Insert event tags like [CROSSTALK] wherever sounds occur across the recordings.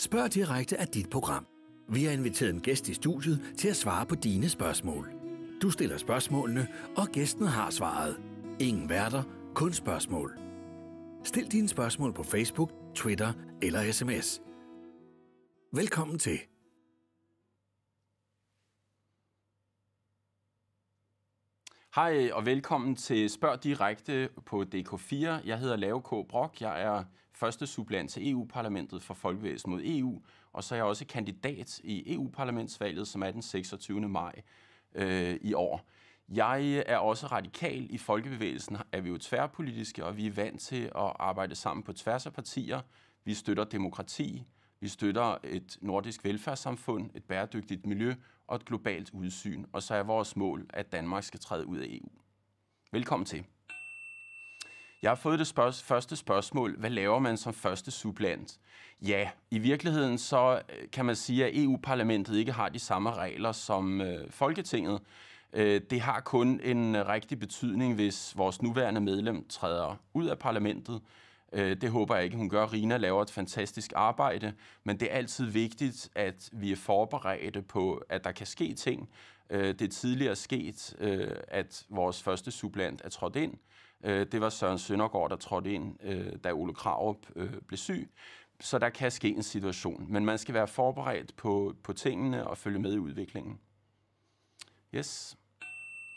Spørg direkte af dit program. Vi har inviteret en gæst i studiet til at svare på dine spørgsmål. Du stiller spørgsmålene, og gæsten har svaret. Ingen værter, kun spørgsmål. Stil dine spørgsmål på Facebook, Twitter eller sms. Velkommen til. Hej og velkommen til Spørg Direkte på DK4. Jeg hedder Lave K. Brock. Jeg er første suppleant til EU-parlamentet for Folkevægelsen mod EU, og så er jeg også kandidat i EU-parlamentsvalget, som er den 26. maj øh, i år. Jeg er også radikal i Folkebevægelsen, er vi jo tværpolitiske, og vi er vant til at arbejde sammen på tværs af partier. Vi støtter demokrati, vi støtter et nordisk velfærdssamfund, et bæredygtigt miljø og et globalt udsyn, og så er vores mål, at Danmark skal træde ud af EU. Velkommen til. Jeg har fået det spørg- første spørgsmål, hvad laver man som første supplant? Ja, i virkeligheden så øh, kan man sige, at EU-parlamentet ikke har de samme regler som øh, Folketinget. Øh, det har kun en øh, rigtig betydning, hvis vores nuværende medlem træder ud af parlamentet. Øh, det håber jeg ikke, hun gør. Rina laver et fantastisk arbejde, men det er altid vigtigt, at vi er forberedte på, at der kan ske ting. Øh, det er tidligere sket, øh, at vores første supplant er trådt ind, Øh, det var Søren Søndergaard, der trådte ind, øh, da Ole Krav øh, blev syg. Så der kan ske en situation, men man skal være forberedt på, på tingene og følge med i udviklingen. Yes.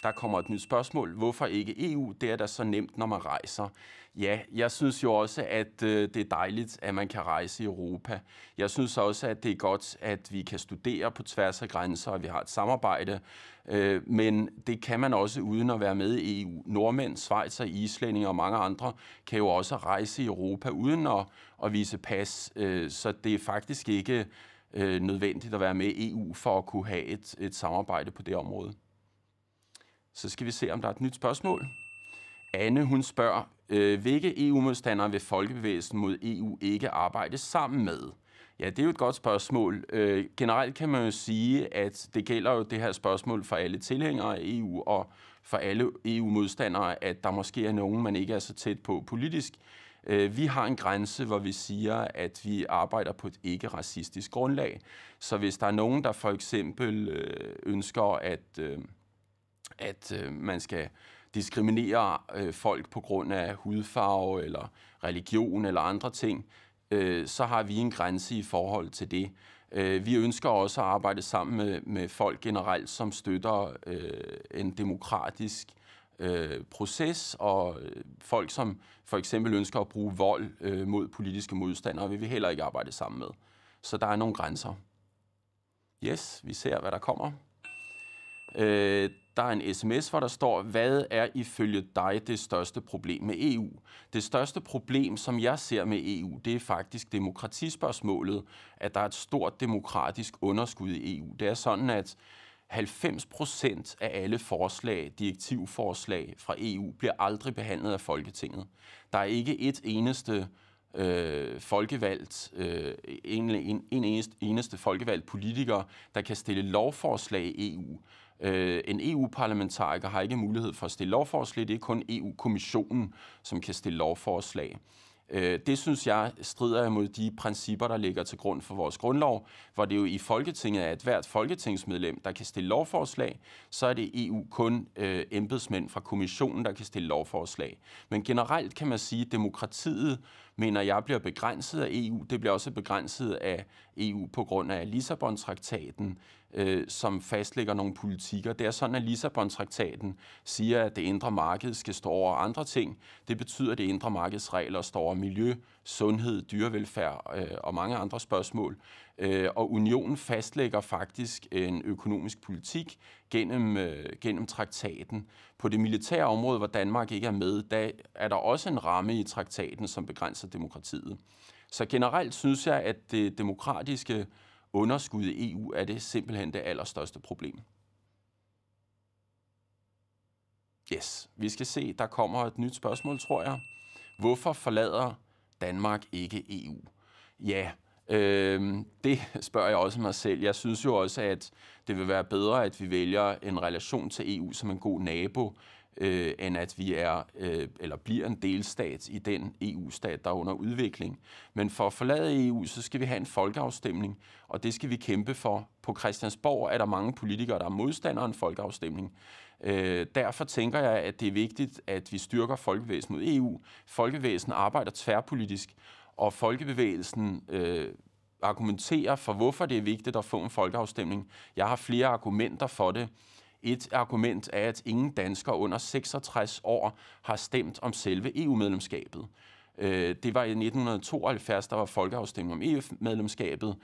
Der kommer et nyt spørgsmål. Hvorfor ikke EU? Det er da så nemt, når man rejser. Ja, jeg synes jo også, at øh, det er dejligt, at man kan rejse i Europa. Jeg synes også, at det er godt, at vi kan studere på tværs af grænser, og vi har et samarbejde. Øh, men det kan man også uden at være med i EU. Nordmænd, Schweizer, Islændinge og mange andre kan jo også rejse i Europa uden at, at vise pas. Øh, så det er faktisk ikke nødvendigt at være med i EU for at kunne have et, et samarbejde på det område. Så skal vi se, om der er et nyt spørgsmål. Anne, hun spørger, øh, hvilke EU-modstandere vil Folkebevægelsen mod EU ikke arbejde sammen med? Ja, det er jo et godt spørgsmål. Øh, generelt kan man jo sige, at det gælder jo det her spørgsmål for alle tilhængere af EU og for alle EU-modstandere, at der måske er nogen, man ikke er så tæt på politisk. Øh, vi har en grænse, hvor vi siger, at vi arbejder på et ikke-racistisk grundlag. Så hvis der er nogen, der for eksempel øh, ønsker at... Øh, at øh, man skal diskriminere øh, folk på grund af hudfarve eller religion eller andre ting, øh, så har vi en grænse i forhold til det. Øh, vi ønsker også at arbejde sammen med, med folk generelt, som støtter øh, en demokratisk øh, proces, og øh, folk, som for eksempel ønsker at bruge vold øh, mod politiske modstandere, vil vi heller ikke arbejde sammen med. Så der er nogle grænser. Yes, vi ser, hvad der kommer. Øh, der er en sms, hvor der står, hvad er ifølge dig det største problem med EU? Det største problem, som jeg ser med EU, det er faktisk demokratispørgsmålet, at der er et stort demokratisk underskud i EU. Det er sådan, at 90 procent af alle forslag, direktivforslag fra EU, bliver aldrig behandlet af Folketinget. Der er ikke et eneste øh, folkevalgt, øh, en, en, en eneste, eneste folkevalgt politiker, der kan stille lovforslag i EU, Øh, en EU-parlamentariker har ikke mulighed for at stille lovforslag. Det er kun EU-kommissionen, som kan stille lovforslag. Øh, det synes jeg strider imod de principper, der ligger til grund for vores grundlov, hvor det jo i Folketinget er at hvert folketingsmedlem, der kan stille lovforslag, så er det EU kun øh, embedsmænd fra kommissionen, der kan stille lovforslag. Men generelt kan man sige, at demokratiet mener jeg bliver begrænset af EU. Det bliver også begrænset af EU på grund af Lissabon-traktaten, øh, som fastlægger nogle politikker. Det er sådan, at Lissabon-traktaten siger, at det indre marked skal stå over andre ting. Det betyder, at det indre markedsregler står over miljø, sundhed, dyrevelfærd øh, og mange andre spørgsmål. Øh, og unionen fastlægger faktisk en økonomisk politik gennem, øh, gennem traktaten. På det militære område, hvor Danmark ikke er med, der er der også en ramme i traktaten, som begrænser demokratiet. Så generelt synes jeg, at det demokratiske underskud i EU er det simpelthen det allerstørste problem. Yes, vi skal se, der kommer et nyt spørgsmål, tror jeg. Hvorfor forlader Danmark ikke EU? Ja, øh, det [LAUGHS] spørger jeg også mig selv. Jeg synes jo også, at det vil være bedre, at vi vælger en relation til EU som en god nabo, øh, end at vi er øh, eller bliver en delstat i den EU-stat, der er under udvikling. Men for at forlade EU, så skal vi have en folkeafstemning, og det skal vi kæmpe for. På Christiansborg er der mange politikere, der er modstandere af en folkeafstemning. Øh, derfor tænker jeg, at det er vigtigt, at vi styrker folkevæsen mod EU. Folkevæsen arbejder tværpolitisk, og folkebevægelsen øh, argumenterer for, hvorfor det er vigtigt at få en folkeafstemning. Jeg har flere argumenter for det. Et argument er, at ingen danskere under 66 år har stemt om selve EU-medlemskabet. Øh, det var i 1972, der var folkeafstemning om EU-medlemskabet,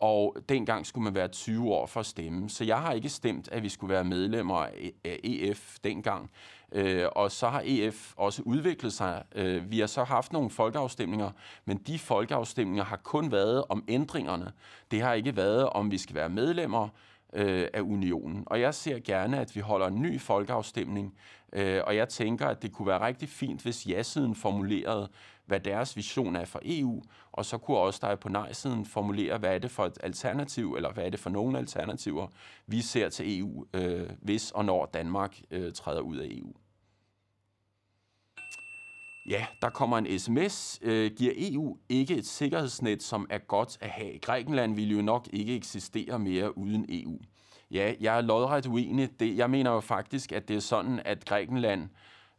og dengang skulle man være 20 år for at stemme. Så jeg har ikke stemt, at vi skulle være medlemmer af EF dengang. Øh, og så har EF også udviklet sig. Øh, vi har så haft nogle folkeafstemninger, men de folkeafstemninger har kun været om ændringerne. Det har ikke været, om vi skal være medlemmer, Øh, af unionen. Og jeg ser gerne, at vi holder en ny folkeafstemning, øh, og jeg tænker, at det kunne være rigtig fint, hvis ja-siden formulerede, hvad deres vision er for EU, og så kunne også der på nej-siden formulere, hvad er det for et alternativ, eller hvad er det for nogle alternativer, vi ser til EU, øh, hvis og når Danmark træder ud af EU. Ja, der kommer en sms. Øh, giver EU ikke et sikkerhedsnet, som er godt at have? Grækenland ville jo nok ikke eksistere mere uden EU. Ja, jeg er lodret uenig. Det, jeg mener jo faktisk, at det er sådan, at Grækenland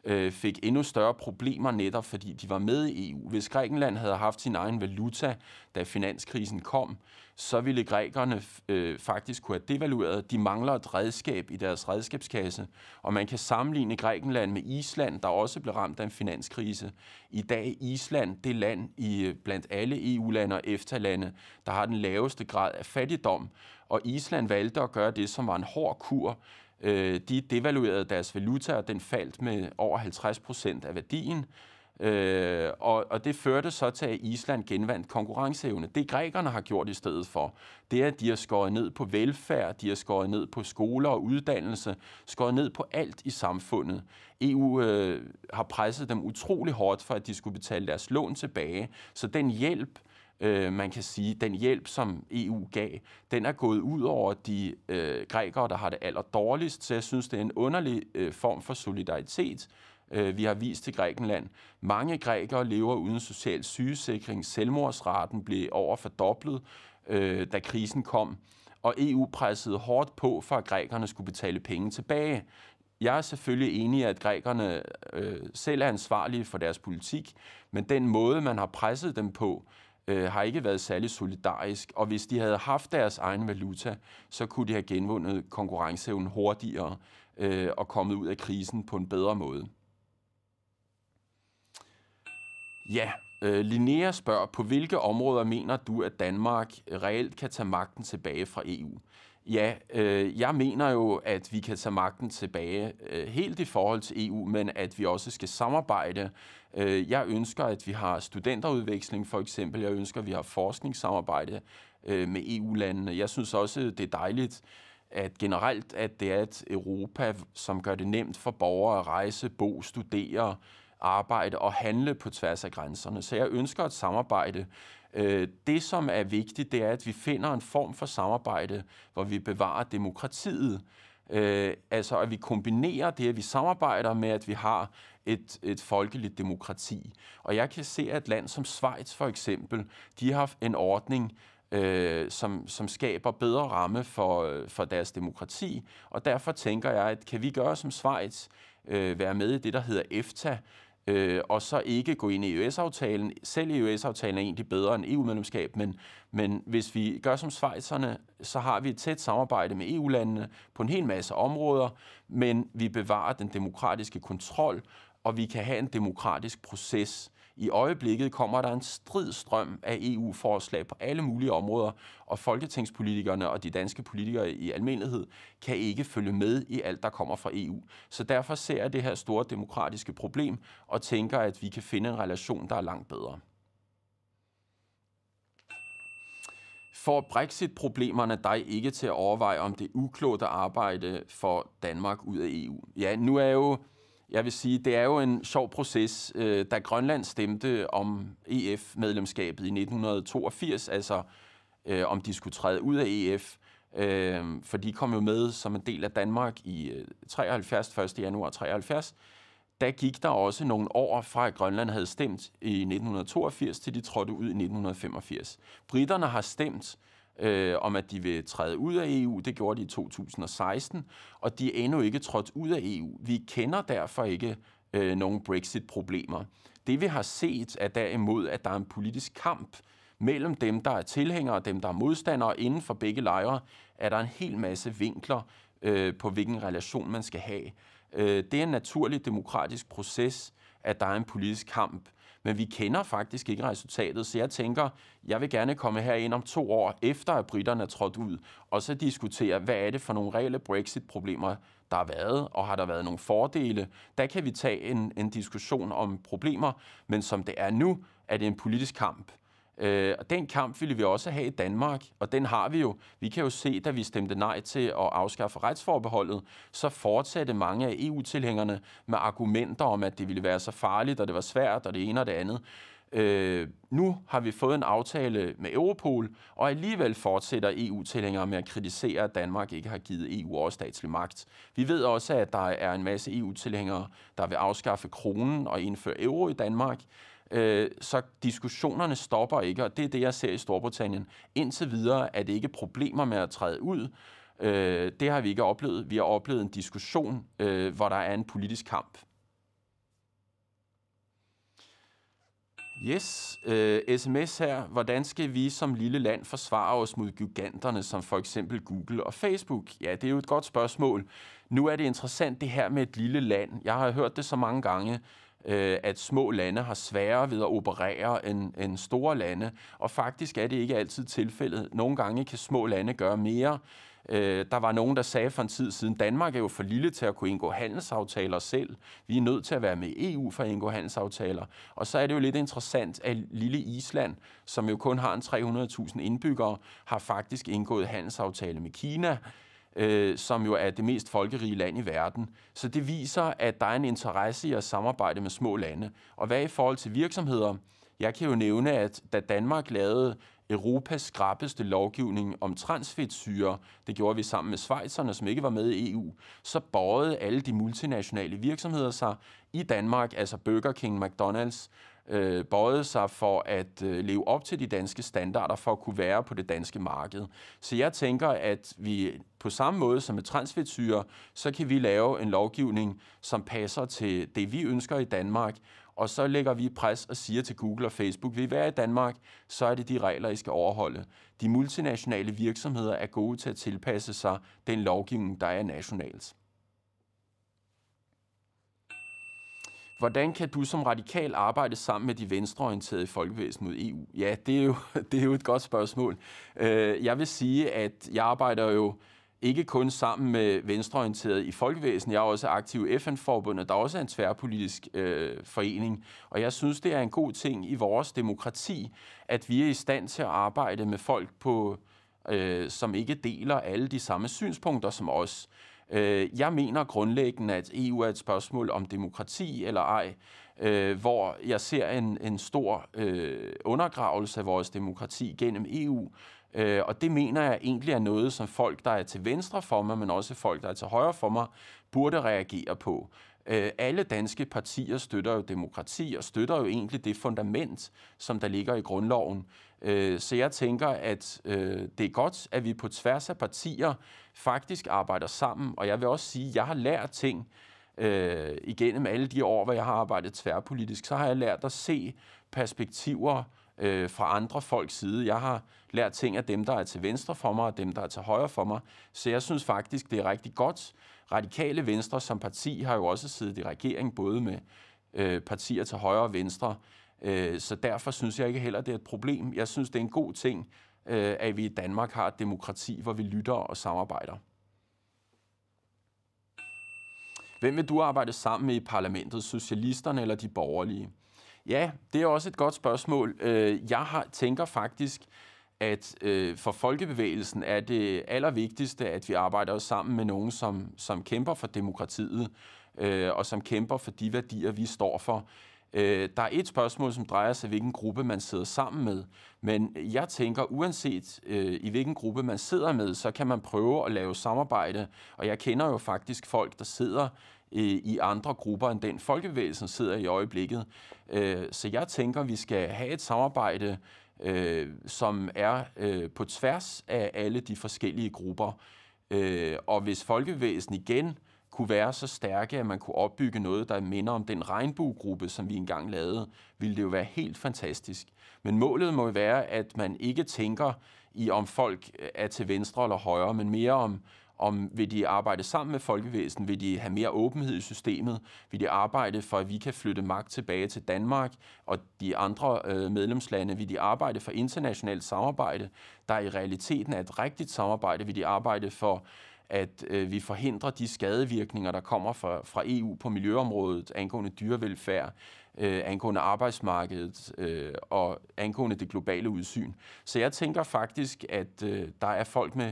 øh, fik endnu større problemer netop, fordi de var med i EU. Hvis Grækenland havde haft sin egen valuta, da finanskrisen kom, så ville grækerne øh, faktisk kunne have devalueret. De mangler et redskab i deres redskabskasse, og man kan sammenligne Grækenland med Island, der også blev ramt af en finanskrise. I dag er Island det land i øh, blandt alle EU-lande og EFTA-lande, der har den laveste grad af fattigdom, og Island valgte at gøre det, som var en hård kur, Øh, de devaluerede deres valuta, og den faldt med over 50 procent af værdien. Øh, og, og det førte så til, at Island genvandt konkurrenceevne. Det grækerne har gjort i stedet for, det er, at de har skåret ned på velfærd, de har skåret ned på skoler og uddannelse, skåret ned på alt i samfundet. EU øh, har presset dem utrolig hårdt for, at de skulle betale deres lån tilbage. Så den hjælp, øh, man kan sige, den hjælp, som EU gav, den er gået ud over de øh, grækere, der har det aller dårligst, så jeg synes, det er en underlig øh, form for solidaritet, øh, vi har vist til Grækenland. Mange grækere lever uden social sygesikring, selvmordsraten blev over fordoblet, øh, da krisen kom, og EU pressede hårdt på, for at grækerne skulle betale penge tilbage. Jeg er selvfølgelig enig i, at grækerne øh, selv er ansvarlige for deres politik, men den måde, man har presset dem på, øh, har ikke været særlig solidarisk, og hvis de havde haft deres egen valuta, så kunne de have genvundet konkurrenceevnen hurtigere øh, og kommet ud af krisen på en bedre måde. Ja, øh, Linnea spørger, på hvilke områder mener du, at Danmark reelt kan tage magten tilbage fra EU? Ja, øh, jeg mener jo, at vi kan tage magten tilbage øh, helt i forhold til EU, men at vi også skal samarbejde Øh, jeg ønsker, at vi har studenterudveksling for eksempel. Jeg ønsker, at vi har forskningssamarbejde øh, med EU-landene. Jeg synes også, det er dejligt, at generelt, at det er et Europa, som gør det nemt for borgere at rejse, bo, studere, arbejde og handle på tværs af grænserne. Så jeg ønsker et samarbejde. Øh, det, som er vigtigt, det er, at vi finder en form for samarbejde, hvor vi bevarer demokratiet, Øh, altså at vi kombinerer det, at vi samarbejder med, at vi har et, et folkeligt demokrati. Og jeg kan se, at et land som Schweiz for eksempel, de har en ordning, øh, som, som skaber bedre ramme for, for deres demokrati. Og derfor tænker jeg, at kan vi gøre som Schweiz, øh, være med i det, der hedder EFTA, øh, og så ikke gå ind i EØS-aftalen. Selv EØS-aftalen er egentlig bedre end EU-medlemskab, men, men hvis vi gør som svejserne, så har vi et tæt samarbejde med EU-landene på en hel masse områder, men vi bevarer den demokratiske kontrol, og vi kan have en demokratisk proces, i øjeblikket kommer der en strid strøm af EU-forslag på alle mulige områder, og folketingspolitikerne og de danske politikere i almindelighed kan ikke følge med i alt, der kommer fra EU. Så derfor ser jeg det her store demokratiske problem og tænker, at vi kan finde en relation, der er langt bedre. Får Brexit-problemerne dig ikke til at overveje, om det er uklogt at arbejde for Danmark ud af EU? Ja, nu er jeg jo jeg vil sige, det er jo en sjov proces. Øh, da Grønland stemte om EF-medlemskabet i 1982, altså øh, om de skulle træde ud af EF, øh, for de kom jo med som en del af Danmark i 73, øh, 1. januar 73, der gik der også nogle år fra, at Grønland havde stemt i 1982, til de trådte ud i 1985. Britterne har stemt øh, om, at de vil træde ud af EU. Det gjorde de i 2016, og de er endnu ikke trådt ud af EU. Vi kender derfor ikke øh, nogen Brexit-problemer. Det vi har set er derimod, at der er en politisk kamp mellem dem, der er tilhængere og dem, der er modstandere. Inden for begge lejre er der en hel masse vinkler øh, på, hvilken relation man skal have. Øh, det er en naturlig demokratisk proces, at der er en politisk kamp men vi kender faktisk ikke resultatet, så jeg tænker, jeg vil gerne komme herind om to år, efter at britterne er trådt ud, og så diskutere, hvad er det for nogle reelle Brexit-problemer, der har været, og har der været nogle fordele, der kan vi tage en, en diskussion om problemer, men som det er nu, er det en politisk kamp, Øh, og den kamp ville vi også have i Danmark, og den har vi jo. Vi kan jo se, da vi stemte nej til at afskaffe retsforbeholdet, så fortsatte mange af EU-tilhængerne med argumenter om, at det ville være så farligt, og det var svært, og det ene og det andet. Øh, nu har vi fået en aftale med Europol, og alligevel fortsætter EU-tilhængere med at kritisere, at Danmark ikke har givet EU statslig magt. Vi ved også, at der er en masse EU-tilhængere, der vil afskaffe kronen og indføre euro i Danmark. Øh, så diskussionerne stopper ikke, og det er det, jeg ser i Storbritannien. Indtil videre er det ikke problemer med at træde ud. Øh, det har vi ikke oplevet. Vi har oplevet en diskussion, øh, hvor der er en politisk kamp. Yes, uh, øh, sms her. Hvordan skal vi som lille land forsvare os mod giganterne, som for eksempel Google og Facebook? Ja, det er jo et godt spørgsmål. Nu er det interessant det her med et lille land. Jeg har hørt det så mange gange. Øh, at små lande har sværere ved at operere end, end store lande, og faktisk er det ikke altid tilfældet. Nogle gange kan små lande gøre mere. Øh, der var nogen, der sagde for en tid siden, Danmark er jo for lille til at kunne indgå handelsaftaler selv. Vi er nødt til at være med EU for at indgå handelsaftaler. Og så er det jo lidt interessant, at lille Island, som jo kun har en 300.000 indbyggere, har faktisk indgået handelsaftale med Kina, øh, som jo er det mest folkerige land i verden. Så det viser, at der er en interesse i at samarbejde med små lande. Og hvad i forhold til virksomheder? Jeg kan jo nævne, at da Danmark lavede Europas skrappeste lovgivning om transfedtsyre, det gjorde vi sammen med Schweizerne, som ikke var med i EU, så bøjede alle de multinationale virksomheder sig i Danmark, altså Burger King, McDonald's, øh, bøjet sig for at øh, leve op til de danske standarder for at kunne være på det danske marked. Så jeg tænker, at vi på samme måde som med transfedtsyre, så kan vi lave en lovgivning, som passer til det, vi ønsker i Danmark, og så lægger vi pres og siger til Google og Facebook, vil I være i Danmark, så er det de regler, I skal overholde. De multinationale virksomheder er gode til at tilpasse sig den lovgivning, der er nationalt. Hvordan kan du som radikal arbejde sammen med de venstreorienterede i Folkevæsen mod EU? Ja, det er jo, [LAUGHS] det er jo et godt spørgsmål. Øh, jeg vil sige, at jeg arbejder jo ikke kun sammen med venstreorienterede i Folkevæsen. Jeg er også aktiv i FN-forbundet, der også er en tværpolitisk øh, forening. Og jeg synes, det er en god ting i vores demokrati, at vi er i stand til at arbejde med folk, på, øh, som ikke deler alle de samme synspunkter som os. Øh, jeg mener grundlæggende, at EU er et spørgsmål om demokrati eller ej, øh, hvor jeg ser en, en stor øh, undergravelse af vores demokrati gennem EU. Øh, og det mener jeg egentlig er noget, som folk, der er til venstre for mig, men også folk, der er til højre for mig, burde reagere på. Øh, alle danske partier støtter jo demokrati og støtter jo egentlig det fundament, som der ligger i grundloven. Øh, så jeg tænker, at øh, det er godt, at vi på tværs af partier faktisk arbejder sammen. Og jeg vil også sige, at jeg har lært ting igennem alle de år, hvor jeg har arbejdet tværpolitisk. Så har jeg lært at se perspektiver fra andre folks side. Jeg har lært ting af dem, der er til venstre for mig, og dem, der er til højre for mig. Så jeg synes faktisk, det er rigtig godt, Radikale Venstre som parti har jo også siddet i regering, både med øh, partier til højre og venstre, øh, så derfor synes jeg ikke heller, det er et problem. Jeg synes, det er en god ting, øh, at vi i Danmark har et demokrati, hvor vi lytter og samarbejder. Hvem vil du arbejde sammen med i parlamentet, socialisterne eller de borgerlige? Ja, det er også et godt spørgsmål. Øh, jeg har, tænker faktisk, at øh, for folkebevægelsen er det allervigtigste, at vi arbejder os sammen med nogen, som, som kæmper for demokratiet, øh, og som kæmper for de værdier, vi står for. Øh, der er et spørgsmål, som drejer sig, hvilken gruppe man sidder sammen med. Men jeg tænker, uanset øh, i hvilken gruppe man sidder med, så kan man prøve at lave samarbejde. Og jeg kender jo faktisk folk, der sidder øh, i andre grupper end den folkebevægelsen sidder i øjeblikket. Øh, så jeg tænker, vi skal have et samarbejde øh, som er øh, på tværs af alle de forskellige grupper. Øh, og hvis folkevæsen igen kunne være så stærke, at man kunne opbygge noget, der minder om den regnbuegruppe, som vi engang lavede, ville det jo være helt fantastisk. Men målet må være, at man ikke tænker i, om folk er til venstre eller højre, men mere om, om vil de arbejde sammen med folkevæsen, vil de have mere åbenhed i systemet, vil de arbejde for, at vi kan flytte magt tilbage til Danmark og de andre øh, medlemslande, vil de arbejde for internationalt samarbejde, der i realiteten er et rigtigt samarbejde, vil de arbejde for at øh, vi forhindrer de skadevirkninger, der kommer fra, fra EU på miljøområdet, angående dyrevelfærd, øh, angående arbejdsmarkedet øh, og angående det globale udsyn. Så jeg tænker faktisk, at øh, der er folk med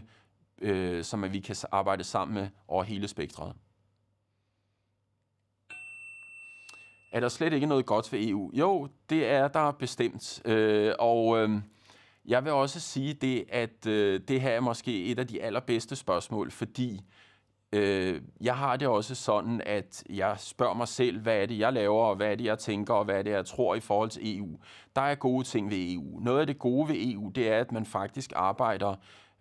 øh, som at vi kan arbejde sammen med over hele spektret. Er der slet ikke noget godt ved EU? Jo, det er der bestemt. Øh, og øh, jeg vil også sige det, at øh, det her er måske et af de allerbedste spørgsmål, fordi øh, jeg har det også sådan, at jeg spørger mig selv, hvad er det, jeg laver, og hvad er det, jeg tænker, og hvad er det, jeg tror i forhold til EU. Der er gode ting ved EU. Noget af det gode ved EU, det er, at man faktisk arbejder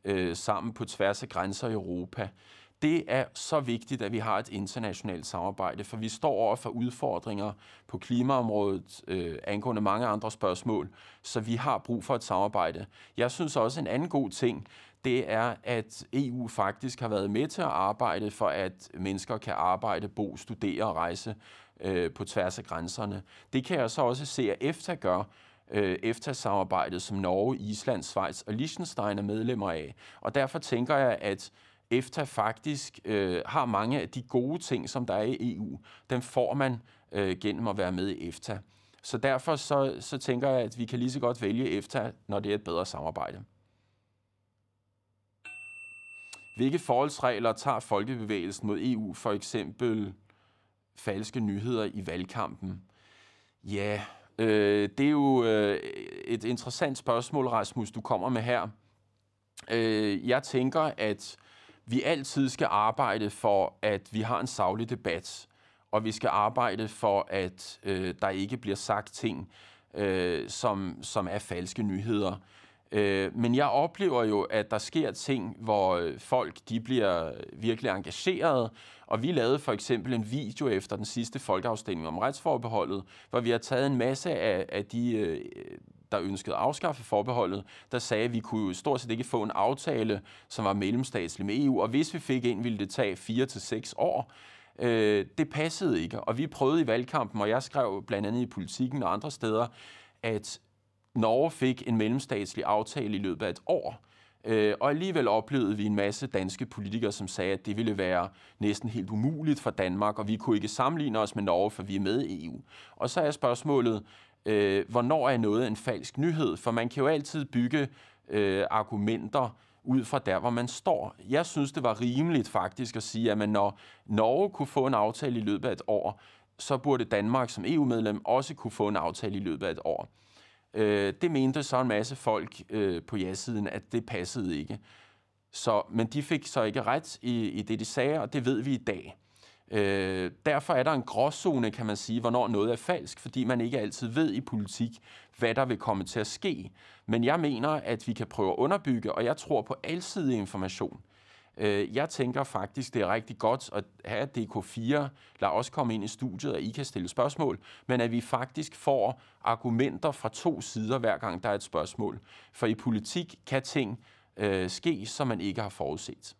øh, sammen på tværs af grænser i Europa. Det er så vigtigt, at vi har et internationalt samarbejde, for vi står over for udfordringer på klimaområdet, øh, angående mange andre spørgsmål, så vi har brug for et samarbejde. Jeg synes også en anden god ting, det er, at EU faktisk har været med til at arbejde for, at mennesker kan arbejde, bo, studere og rejse øh, på tværs af grænserne. Det kan jeg så også se, at EFTA gør, Øh, EFTA-samarbejdet, som Norge, Island, Schweiz og Liechtenstein er medlemmer af. Og derfor tænker jeg, at EFTA faktisk øh, har mange af de gode ting, som der er i EU. Den får man øh, gennem at være med i EFTA. Så derfor så, så tænker jeg, at vi kan lige så godt vælge EFTA, når det er et bedre samarbejde. Hvilke forholdsregler tager folkebevægelsen mod EU, for eksempel falske nyheder i valgkampen? Ja, Øh, det er jo øh, et interessant spørgsmål, Rasmus, du kommer med her. Øh, jeg tænker, at vi altid skal arbejde for, at vi har en savlig debat, og vi skal arbejde for, at øh, der ikke bliver sagt ting, øh, som, som er falske nyheder. Øh, men jeg oplever jo, at der sker ting, hvor øh, folk de bliver virkelig engagerede, og vi lavede for eksempel en video efter den sidste folkeafstemning om retsforbeholdet, hvor vi har taget en masse af, af de øh, der ønskede at afskaffe forbeholdet, der sagde, at vi kunne jo stort set ikke få en aftale, som var mellemstatslig med EU, og hvis vi fik en, ville det tage 4 til seks år. Øh, det passede ikke, og vi prøvede i valgkampen, og jeg skrev blandt andet i politikken og andre steder, at Norge fik en mellemstatslig aftale i løbet af et år, øh, og alligevel oplevede vi en masse danske politikere, som sagde, at det ville være næsten helt umuligt for Danmark, og vi kunne ikke sammenligne os med Norge, for vi er med i EU. Og så er spørgsmålet, øh, hvornår er noget en falsk nyhed? For man kan jo altid bygge øh, argumenter ud fra der, hvor man står. Jeg synes, det var rimeligt faktisk at sige, at man, når Norge kunne få en aftale i løbet af et år, så burde Danmark som EU-medlem også kunne få en aftale i løbet af et år. Øh, det mente så en masse folk øh, på ja-siden, at det passede ikke. Så, men de fik så ikke ret i, i det, de sagde, og det ved vi i dag. Øh, derfor er der en gråzone, kan man sige, hvornår noget er falsk, fordi man ikke altid ved i politik, hvad der vil komme til at ske. Men jeg mener, at vi kan prøve at underbygge, og jeg tror på alsidig information. Øh, jeg tænker faktisk, det er rigtig godt at have DK4, lad os komme ind i studiet, og I kan stille spørgsmål, men at vi faktisk får argumenter fra to sider, hver gang der er et spørgsmål. For i politik kan ting øh, ske, som man ikke har forudset.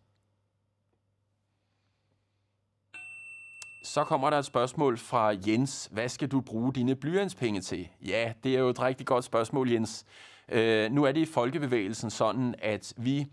Så kommer der et spørgsmål fra Jens. Hvad skal du bruge dine blyantspenge til? Ja, det er jo et rigtig godt spørgsmål, Jens. Øh, nu er det i folkebevægelsen sådan, at vi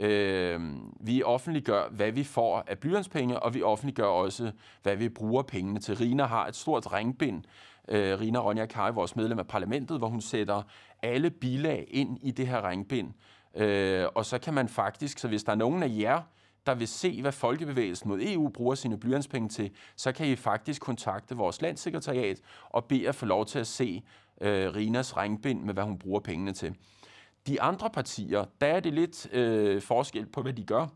Øh, vi offentliggør, hvad vi får af blyantspenge, og vi offentliggør også, hvad vi bruger pengene til. Rina har et stort ringbind, øh, Rina Ronja Kaj, vores medlem af parlamentet, hvor hun sætter alle bilag ind i det her ringbind. Øh, og så kan man faktisk, så hvis der er nogen af jer, der vil se, hvad Folkebevægelsen mod EU bruger sine blyantspenge til, så kan I faktisk kontakte vores landssekretariat og bede at få lov til at se øh, Rinas ringbind med, hvad hun bruger pengene til. De andre partier, der er det lidt øh, forskel på, hvad de gør.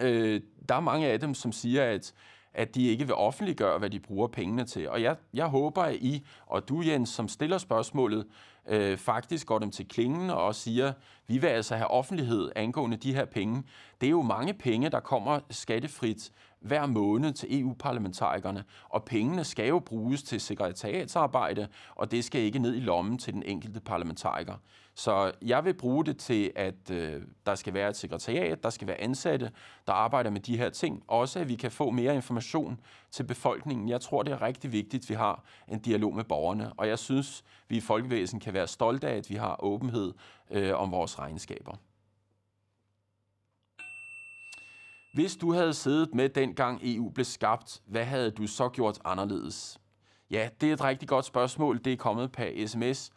Øh, der er mange af dem, som siger, at at de ikke vil offentliggøre, hvad de bruger pengene til. Og jeg, jeg håber, at I og du, Jens, som stiller spørgsmålet, øh, faktisk går dem til klingen og siger, vi vil altså have offentlighed angående de her penge. Det er jo mange penge, der kommer skattefrit hver måned til EU-parlamentarikerne, og pengene skal jo bruges til sekretariatsarbejde, og det skal ikke ned i lommen til den enkelte parlamentariker. Så jeg vil bruge det til, at øh, der skal være et sekretariat, der skal være ansatte, der arbejder med de her ting. Også at vi kan få mere information til befolkningen. Jeg tror, det er rigtig vigtigt, at vi har en dialog med borgerne, og jeg synes, vi i Folkevæsen kan være stolte af, at vi har åbenhed øh, om vores regnskaber. Hvis du havde siddet med dengang EU blev skabt, hvad havde du så gjort anderledes? Ja, det er et rigtig godt spørgsmål. Det er kommet per sms.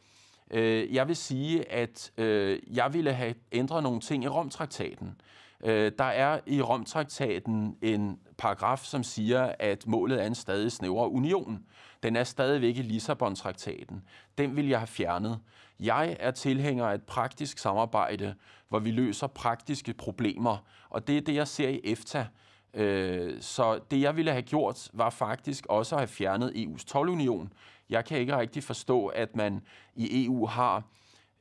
Øh, jeg vil sige, at øh, jeg ville have ændret nogle ting i Romtraktaten. Øh, der er i Romtraktaten en paragraf, som siger, at målet er en stadig snævrere union. Den er stadigvæk i Lissabon-traktaten. Den vil jeg have fjernet. Jeg er tilhænger af et praktisk samarbejde, hvor vi løser praktiske problemer, og det er det, jeg ser i EFTA. Øh, så det, jeg ville have gjort, var faktisk også at have fjernet EU's 12-union. Jeg kan ikke rigtig forstå, at man i EU har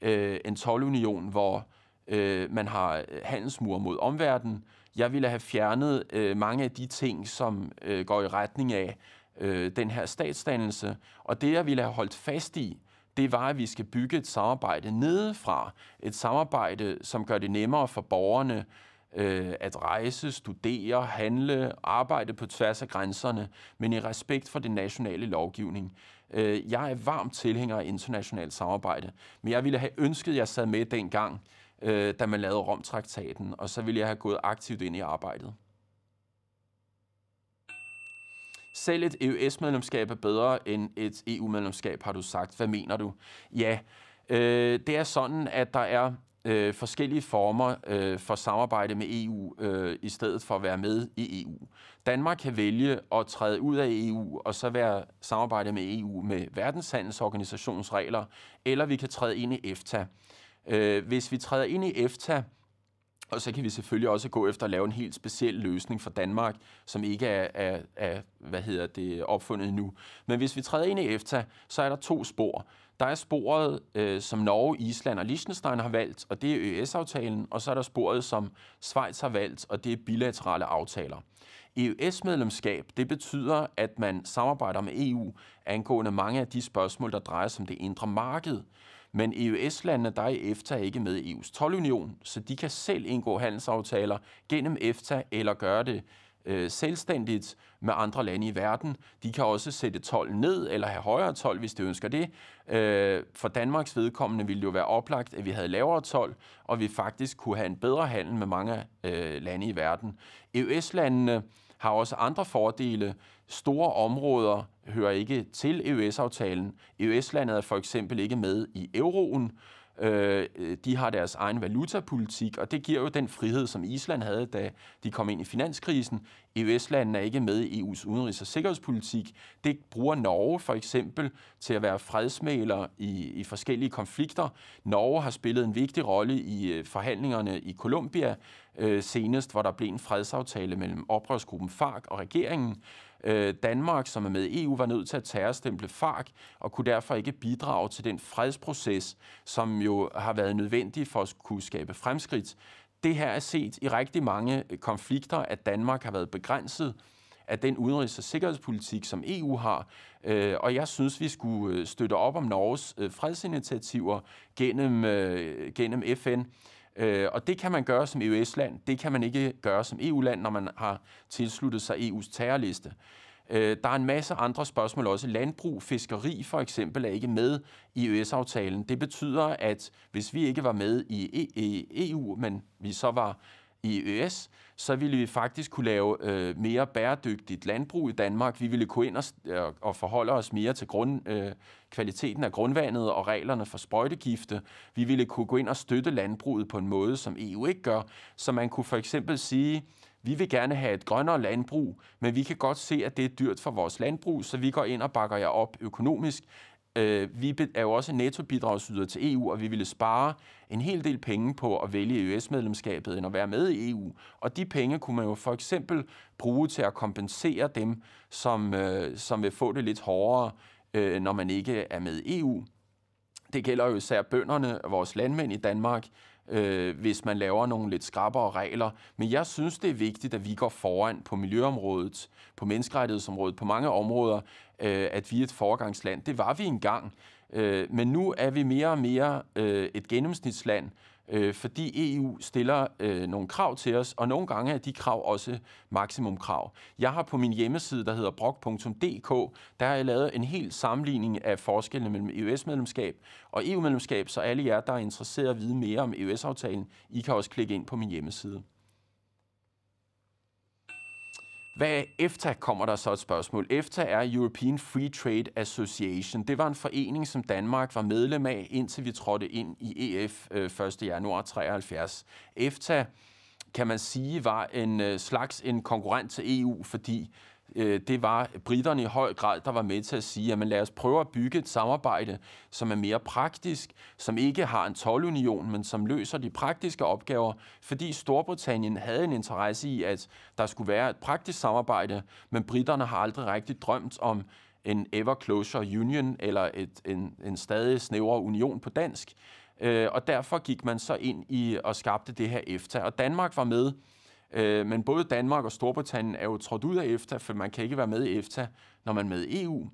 øh, en tolvunion, hvor øh, man har handelsmur mod omverdenen. Jeg ville have fjernet mange af de ting, som går i retning af øh, den her statsdannelse, og det jeg ville have holdt fast i, det var, at vi skal bygge et samarbejde nedefra. Et samarbejde, som gør det nemmere for borgerne øh, at rejse, studere, handle, arbejde på tværs af grænserne, men i respekt for den nationale lovgivning. Øh, jeg er varmt tilhænger af internationalt samarbejde, men jeg ville have ønsket, at jeg sad med dengang, øh, da man lavede Romtraktaten, og så ville jeg have gået aktivt ind i arbejdet. Selv et EØS-medlemskab er bedre end et EU-medlemskab, har du sagt. Hvad mener du? Ja, øh, det er sådan, at der er øh, forskellige former øh, for samarbejde med EU, øh, i stedet for at være med i EU. Danmark kan vælge at træde ud af EU, og så være samarbejde med EU med verdenshandelsorganisationsregler, eller vi kan træde ind i EFTA. Øh, hvis vi træder ind i EFTA, og så kan vi selvfølgelig også gå efter at lave en helt speciel løsning for Danmark, som ikke er, er, er hvad hedder det, opfundet endnu. Men hvis vi træder ind i EFTA, så er der to spor. Der er sporet, øh, som Norge, Island og Liechtenstein har valgt, og det er EØS-aftalen, og så er der sporet, som Schweiz har valgt, og det er bilaterale aftaler. EØS-medlemskab, det betyder, at man samarbejder med EU angående mange af de spørgsmål, der drejer sig om det indre marked. Men EØS-landene, der er EFTA ikke med i EU's 12-union, så de kan selv indgå handelsaftaler gennem EFTA eller gøre det øh, selvstændigt med andre lande i verden. De kan også sætte 12 ned eller have højere 12, hvis de ønsker det. Øh, for Danmarks vedkommende ville det jo være oplagt, at vi havde lavere 12, og vi faktisk kunne have en bedre handel med mange øh, lande i verden. EØS-landene har også andre fordele. Store områder hører ikke til EØS-aftalen. EØS-landet er for eksempel ikke med i euroen. Øh, de har deres egen valutapolitik, og det giver jo den frihed, som Island havde, da de kom ind i finanskrisen. EØS-landene er ikke med i EU's udenrigs- og sikkerhedspolitik. Det bruger Norge for eksempel til at være fredsmæler i, i forskellige konflikter. Norge har spillet en vigtig rolle i øh, forhandlingerne i Colombia øh, senest, hvor der blev en fredsaftale mellem oprørsgruppen FARC og regeringen. Øh, Danmark, som er med i EU, var nødt til at terrorstemple FARC og kunne derfor ikke bidrage til den fredsproces, som jo har været nødvendig for at kunne skabe fremskridt. Det her er set i rigtig mange øh, konflikter, at Danmark har været begrænset af den udenrigs- og sikkerhedspolitik, som EU har. Øh, og jeg synes, vi skulle øh, støtte op om Norges fredsinitiativer gennem, gennem FN. Øh, og det kan man gøre som eus land det kan man ikke gøre som EU-land, når man har tilsluttet sig EU's terrorliste. Øh, der er en masse andre spørgsmål også. Landbrug, fiskeri for eksempel er ikke med i eus aftalen Det betyder, at hvis vi ikke var med i EU, e, e men vi så var i ØS, e så ville vi faktisk kunne lave øh, mere bæredygtigt landbrug i Danmark. Vi ville kunne ind og, øh, og forholde os mere til grund, øh, kvaliteten af grundvandet og reglerne for sprøjtegifte. Vi ville kunne gå ind og støtte landbruget på en måde, som EU ikke gør. Så man kunne for eksempel sige, vi vil gerne have et grønnere landbrug, men vi kan godt se, at det er dyrt for vores landbrug, så vi går ind og bakker jer op økonomisk Øh, vi er jo også NATO-bidragsyder til EU, og vi ville spare en hel del penge på at vælge EØS-medlemskabet end at være med i EU. Og de penge kunne man jo for eksempel bruge til at kompensere dem, som, øh, som vil få det lidt hårdere, øh, når man ikke er med i EU. Det gælder jo især bønderne og vores landmænd i Danmark, øh, hvis man laver nogle lidt skrappere regler. Men jeg synes, det er vigtigt, at vi går foran på miljøområdet, på menneskerettighedsområdet, på mange områder, øh, at vi er et foregangsland. Det var vi engang. Øh, men nu er vi mere og mere øh, et gennemsnitsland, øh, fordi EU stiller øh, nogle krav til os, og nogle gange er de krav også maksimumkrav. Jeg har på min hjemmeside, der hedder brok.dk, der har jeg lavet en hel sammenligning af forskellene mellem EØS-medlemskab og EU-medlemskab, så alle jer, der er interesseret at vide mere om EØS-aftalen, I kan også klikke ind på min hjemmeside. Hvad er EFTA, kommer der så et spørgsmål. EFTA er European Free Trade Association. Det var en forening, som Danmark var medlem af, indtil vi trådte ind i EF 1. Øh, januar 73. EFTA kan man sige, var en øh, slags en konkurrent til EU, fordi øh, det var britterne i høj grad, der var med til at sige, at lad os prøve at bygge et samarbejde, som er mere praktisk, som ikke har en tolvunion, men som løser de praktiske opgaver, fordi Storbritannien havde en interesse i, at der skulle være et praktisk samarbejde, men britterne har aldrig rigtig drømt om en ever closer union eller et, en, en stadig snævrere union på dansk. Øh, og derfor gik man så ind i og skabte det her EFTA. Og Danmark var med Øh, men både Danmark og Storbritannien er jo trådt ud af EFTA, for man kan ikke være med i EFTA, når man er med i EU.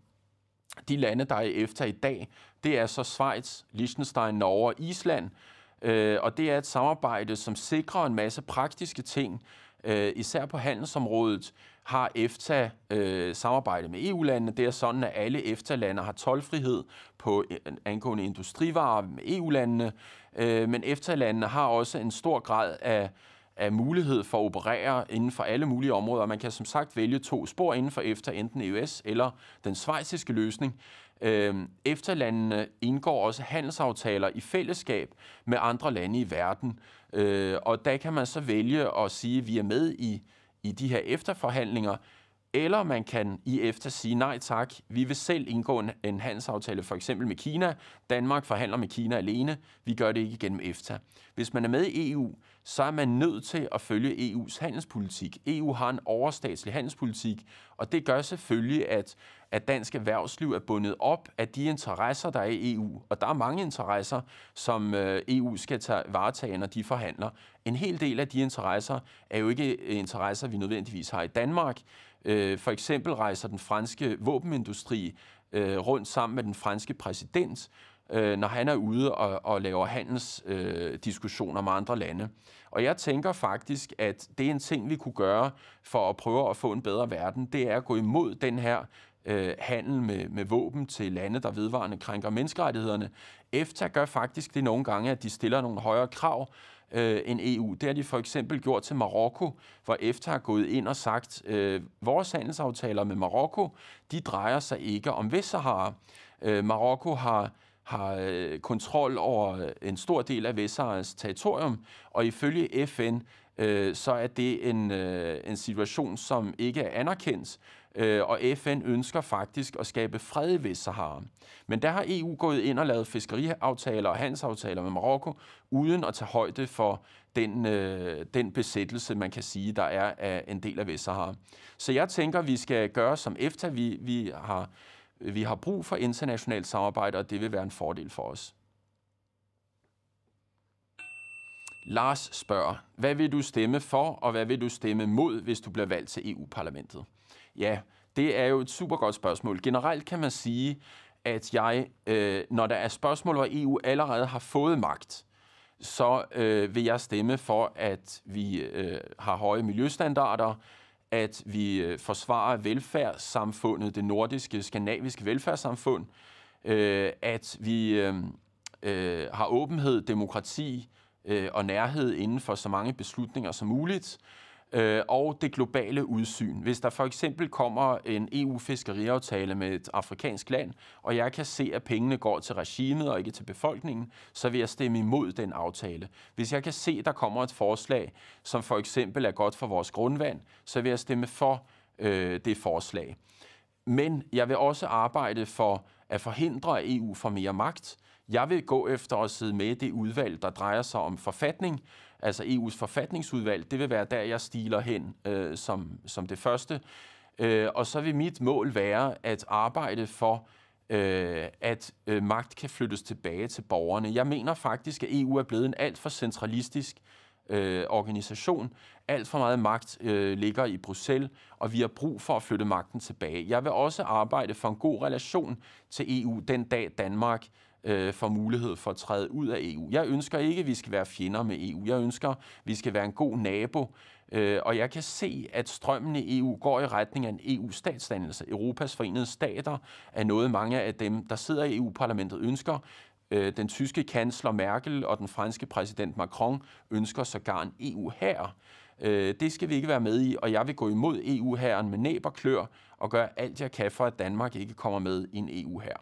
De lande, der er i EFTA i dag, det er så Schweiz, Liechtenstein, Norge og Island. Øh, og det er et samarbejde, som sikrer en masse praktiske ting, øh, især på handelsområdet, har EFTA øh, samarbejde med EU-landene. Det er sådan, at alle EFTA-lande har tolvfrihed på øh, angående industrivarer med EU-landene, øh, men EFTA-landene har også en stor grad af af mulighed for at operere inden for alle mulige områder. Man kan som sagt vælge to spor inden for EFTA, enten EUS eller den svejsiske løsning. Øhm, EFTA-landene indgår også handelsaftaler i fællesskab med andre lande i verden, øh, og der kan man så vælge at sige, at vi er med i, i de her efterforhandlinger, eller man kan i efter sige, nej tak, vi vil selv indgå en, en handelsaftale for eksempel med Kina. Danmark forhandler med Kina alene. Vi gør det ikke gennem EFTA. Hvis man er med i EU, så er man nødt til at følge EU's handelspolitik. EU har en overstatslig handelspolitik, og det gør selvfølgelig, at, at dansk erhvervsliv er bundet op af de interesser, der er i EU. Og der er mange interesser, som øh, EU skal tage, varetage, når de forhandler. En hel del af de interesser er jo ikke interesser, vi nødvendigvis har i Danmark. Øh, for eksempel rejser den franske våbenindustri øh, rundt sammen med den franske præsident, øh, når han er ude og, og laver handelsdiskussioner øh, med andre lande. Og jeg tænker faktisk, at det er en ting, vi kunne gøre for at prøve at få en bedre verden, det er at gå imod den her øh, handel med, med våben til lande, der vedvarende krænker menneskerettighederne. EFTA gør faktisk det nogle gange, at de stiller nogle højere krav, øh, end EU. Det har de for eksempel gjort til Marokko, hvor EFTA har gået ind og sagt, øh, vores handelsaftaler med Marokko, de drejer sig ikke om Vestsahara. Øh, Marokko har har øh, kontrol over en stor del af Vestsaharas territorium, og ifølge FN øh, så er det en, øh, en situation, som ikke er anerkendt, øh, og FN ønsker faktisk at skabe fred i Vestsahara. Men der har EU gået ind og lavet fiskeriaftaler og handelsaftaler med Marokko, uden at tage højde for den, øh, den besættelse, man kan sige, der er af en del af Vestsahara. Så jeg tænker, vi skal gøre som efter, Vi, vi, har, vi har brug for internationalt samarbejde, og det vil være en fordel for os. Lars spørger, hvad vil du stemme for, og hvad vil du stemme mod, hvis du bliver valgt til EU-parlamentet? Ja, det er jo et super godt spørgsmål. Generelt kan man sige, at jeg, øh, når der er spørgsmål, hvor EU allerede har fået magt, så øh, vil jeg stemme for, at vi øh, har høje miljøstandarder, at vi øh, forsvarer velfærdssamfundet, det nordiske, skandinaviske velfærdssamfund, øh, at vi øh, øh, har åbenhed, demokrati øh, og nærhed inden for så mange beslutninger som muligt, øh, og det globale udsyn. Hvis der for eksempel kommer en EU-fiskeriaftale med et afrikansk land, og jeg kan se, at pengene går til regimet og ikke til befolkningen, så vil jeg stemme imod den aftale. Hvis jeg kan se, at der kommer et forslag, som for eksempel er godt for vores grundvand, så vil jeg stemme for øh, det forslag. Men jeg vil også arbejde for at forhindre EU for mere magt. Jeg vil gå efter at sidde med i det udvalg, der drejer sig om forfatning, altså EU's forfatningsudvalg, det vil være der, jeg stiler hen øh, som, som det første. Øh, og så vil mit mål være at arbejde for, øh, at øh, magt kan flyttes tilbage til borgerne. Jeg mener faktisk, at EU er blevet en alt for centralistisk øh, organisation. Alt for meget magt øh, ligger i Bruxelles, og vi har brug for at flytte magten tilbage. Jeg vil også arbejde for en god relation til EU den dag Danmark øh, får mulighed for at træde ud af EU. Jeg ønsker ikke, at vi skal være fjender med EU. Jeg ønsker, at vi skal være en god nabo. Øh, og jeg kan se, at strømmen i EU går i retning af en EU-statsdannelse. Europas forenede stater er noget, mange af dem, der sidder i EU-parlamentet, ønsker øh, den tyske kansler Merkel og den franske præsident Macron ønsker sågar en eu her. Øh, det skal vi ikke være med i, og jeg vil gå imod eu herren med næb og klør og gøre alt, jeg kan for, at Danmark ikke kommer med i en eu her.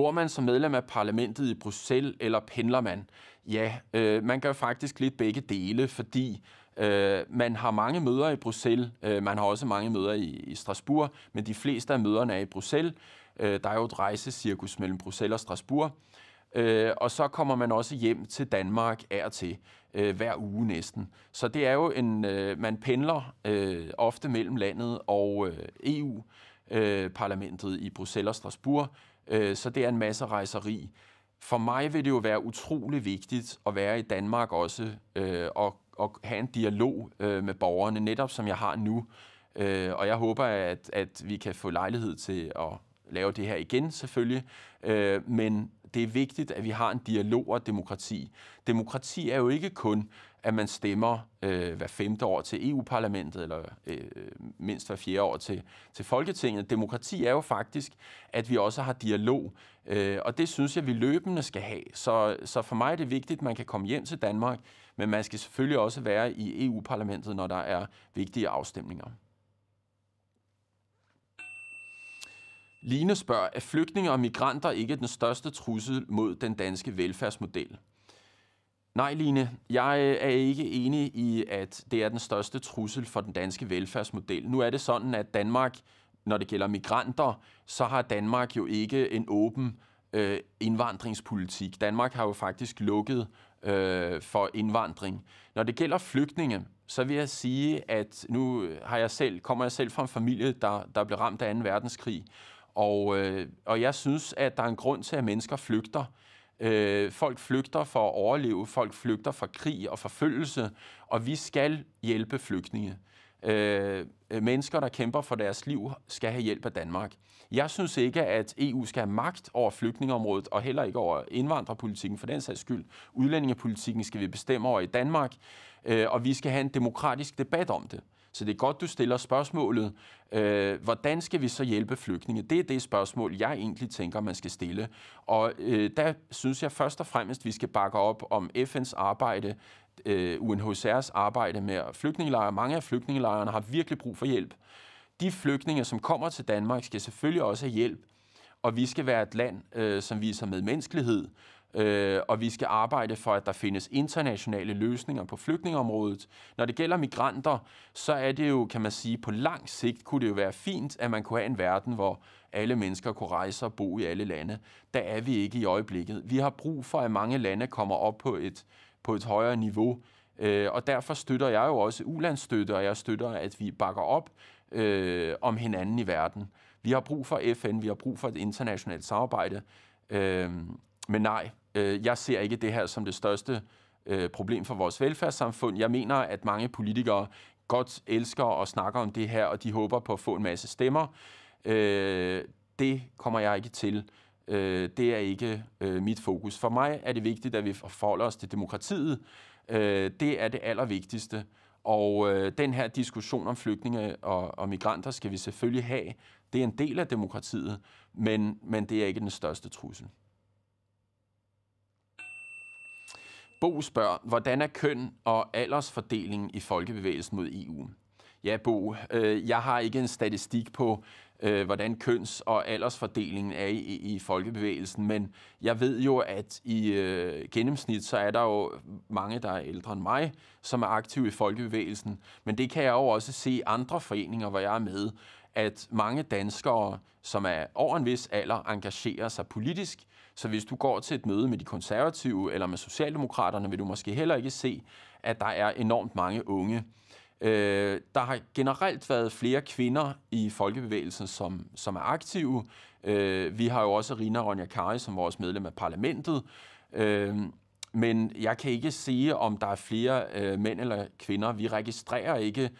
Bor man som medlem af parlamentet i Bruxelles, eller pendler man? Ja, øh, man gør faktisk lidt begge dele, fordi øh, man har mange møder i Bruxelles. Øh, man har også mange møder i, i Strasbourg, men de fleste af møderne er i Bruxelles. Øh, der er jo et rejsecirkus mellem Bruxelles og Strasbourg. Øh, og så kommer man også hjem til Danmark af og til, øh, hver uge næsten. Så det er jo en, øh, man pendler øh, ofte mellem landet og øh, EU-parlamentet øh, i Bruxelles og Strasbourg, Øh, så det er en masse rejseri. For mig vil det jo være utrolig vigtigt at være i Danmark også, øh, og, og have en dialog øh, med borgerne, netop som jeg har nu. Og jeg håber, at, at vi kan få lejlighed til at lave det her igen selvfølgelig, men det er vigtigt, at vi har en dialog og demokrati. Demokrati er jo ikke kun at man stemmer øh, hver femte år til EU-parlamentet, eller øh, mindst hver fjerde år til, til Folketinget. Demokrati er jo faktisk, at vi også har dialog, øh, og det synes jeg, vi løbende skal have. Så, så for mig er det vigtigt, at man kan komme hjem til Danmark, men man skal selvfølgelig også være i EU-parlamentet, når der er vigtige afstemninger. Line spørger, er flygtninge og migranter ikke den største trussel mod den danske velfærdsmodel? Nej, Line, jeg øh, er ikke enig i, at det er den største trussel for den danske velfærdsmodel. Nu er det sådan, at Danmark, når det gælder migranter, så har Danmark jo ikke en åben øh, indvandringspolitik. Danmark har jo faktisk lukket øh, for indvandring. Når det gælder flygtninge, så vil jeg sige, at nu har jeg selv, kommer jeg selv fra en familie, der, der blev ramt af 2. verdenskrig. Og, øh, og jeg synes, at der er en grund til, at mennesker flygter. Øh, folk flygter for at overleve, folk flygter fra krig og forfølgelse, og vi skal hjælpe flygtninge. Øh, øh, mennesker, der kæmper for deres liv, skal have hjælp af Danmark. Jeg synes ikke, at EU skal have magt over flygtningeområdet, og heller ikke over indvandrerpolitikken for den sags skyld. Udlændingepolitikken skal vi bestemme over i Danmark, øh, og vi skal have en demokratisk debat om det. Så det er godt, du stiller spørgsmålet, øh, hvordan skal vi så hjælpe flygtninge? Det er det spørgsmål, jeg egentlig tænker, man skal stille. Og øh, der synes jeg først og fremmest, vi skal bakke op om FN's arbejde, øh, UNHCR's arbejde med flygtningelejre. Mange af flygtningelejrene har virkelig brug for hjælp. De flygtninge, som kommer til Danmark, skal selvfølgelig også have hjælp, og vi skal være et land, øh, som viser medmenneskelighed, øh, og vi skal arbejde for, at der findes internationale løsninger på flygtningeområdet. Når det gælder migranter, så er det jo, kan man sige, på lang sigt kunne det jo være fint, at man kunne have en verden, hvor alle mennesker kunne rejse og bo i alle lande. Der er vi ikke i øjeblikket. Vi har brug for, at mange lande kommer op på et, på et højere niveau, øh, og derfor støtter jeg jo også ulandsstøtte, og jeg støtter, at vi bakker op øh, om hinanden i verden. Vi har brug for FN, vi har brug for et internationalt samarbejde, øh, men nej, øh, jeg ser ikke det her som det største øh, problem for vores velfærdssamfund. Jeg mener, at mange politikere godt elsker og snakker om det her, og de håber på at få en masse stemmer. Øh, det kommer jeg ikke til. Øh, det er ikke øh, mit fokus. For mig er det vigtigt, at vi forholder os til demokratiet. Øh, det er det allervigtigste. Og øh, den her diskussion om flygtninge og, og migranter skal vi selvfølgelig have. Det er en del af demokratiet, men, men det er ikke den største trussel. Bo spørger, hvordan er køn og aldersfordelingen i folkebevægelsen mod EU? Ja, Bo, øh, jeg har ikke en statistik på, øh, hvordan køns- og aldersfordelingen er i, i folkebevægelsen, men jeg ved jo, at i øh, gennemsnit, så er der jo mange, der er ældre end mig, som er aktive i folkebevægelsen, men det kan jeg jo også se i andre foreninger, hvor jeg er med, at mange danskere, som er over en vis alder, engagerer sig politisk så hvis du går til et møde med de konservative eller med socialdemokraterne, vil du måske heller ikke se, at der er enormt mange unge. Øh, der har generelt været flere kvinder i folkebevægelsen, som, som er aktive. Øh, vi har jo også Rina Ronja Kari som vores medlem af parlamentet. Øh, men jeg kan ikke sige, om der er flere øh, mænd eller kvinder. Vi registrerer ikke